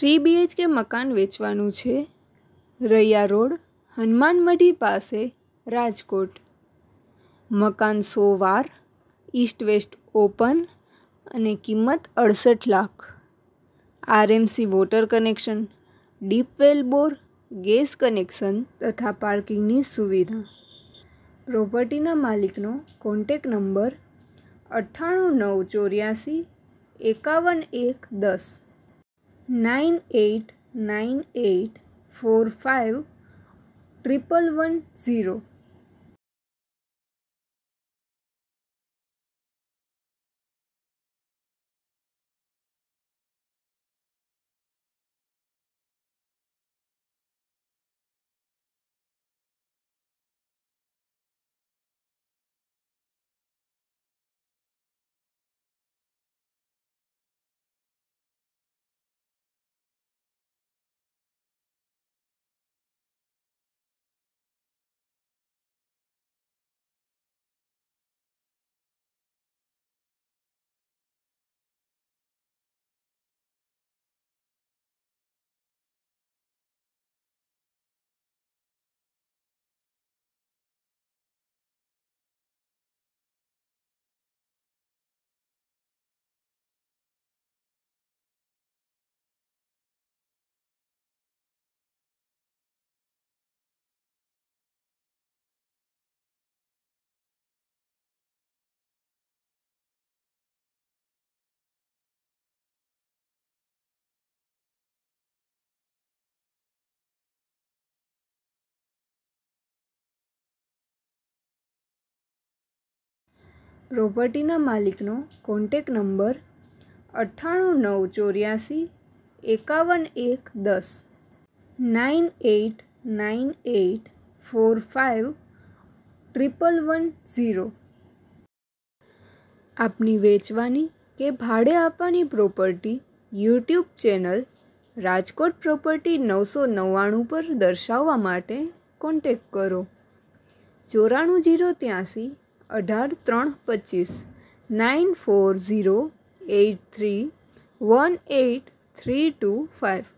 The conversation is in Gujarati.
થ્રી બીએચકે મકાન વેચવાનું છે રૈયા રોડ હનુમાન મઢી પાસે રાજકોટ મકાન સો વાર ઈસ્ટ વેસ્ટ ઓપન અને કિંમત અડસઠ lakh RMC water connection deep well bore gas connection તથા પાર્કિંગની સુવિધા પ્રોપર્ટીના માલિકનો કોન્ટેક નંબર અઠ્ઠાણું નવ ચોર્યાસી એકાવન એક દસ nine eight nine eight four five triple one zero પ્રોપર્ટીના માલિકનો કોન્ટેક નંબર અઠ્ઠાણું નવ ચોર્યાસી એકાવન એક દસ nine eight nine eight four five triple one zero આપની વેચવાની કે ભાડે આપવાની property YouTube channel Rajkot property નવસો નવ્વાણું પર દર્શાવવા માટે કોન્ટેક કરો ચોરાણું જીરો ત્યાંસી અઢાર ત્રણ પચીસ nine four zero eight three one eight three two five